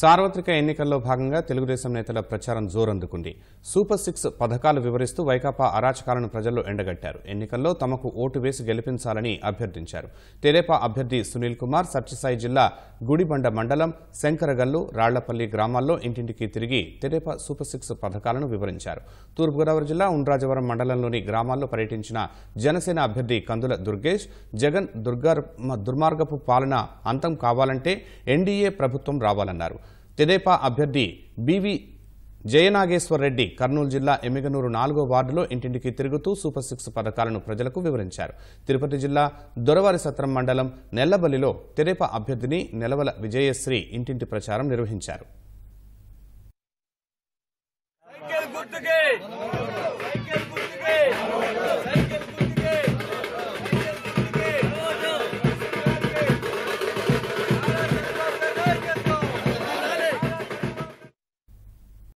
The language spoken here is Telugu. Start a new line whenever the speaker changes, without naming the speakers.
సార్వత్రిక ఎన్నికల్లో భాగంగా తెలుగుదేశం నేతల ప్రచారం జోరందుకుంది సూపర్ సిక్స్ పథకాలు వివరిస్తూ వైకాపా అరాచకాలను ప్రజల్లో ఎండగట్టారు ఎన్నికల్లో తమకు ఓటు వేసి గెలిపించాలని అభ్యర్థించారు తెదేపా అభ్యర్థి సునీల్ కుమార్ సత్యసాయి జిల్లా గుడిబండ మండలం శంకరగల్లు రాళ్లపల్లి గ్రామాల్లో ఇంటింటికి తిరిగి తెదేపా సూపర్ సిక్స్ పథకాలను వివరించారు తూర్పుగోదావరి జిల్లా ఉండ్రాజవరం మండలంలోని గ్రామాల్లో పర్యటించిన జనసేన అభ్యర్థి కందుల దుర్గేష్ జగన్ దుర్మార్గపు పాలన అంతం కావాలంటే ఎన్డీఏ ప్రభుత్వం రావాలన్నారు తెదేపా అభ్యర్థి బివి జయనాగేశ్వర్ రెడ్డి కర్నూలు జిల్లా ఎమ్మిగనూరు నాలుగో వార్డులో ఇంటింటికి తిరుగుతూ సూపర్ సిక్స్ పథకాలను ప్రజలకు వివరించారు తిరుపతి జిల్లా దొరవారి సత్రం మండలం నెల్లబల్లిలో తెరేప అభ్యర్థిని నెలవల విజయశ్రీ ఇంటింటి ప్రచారం నిర్వహించారు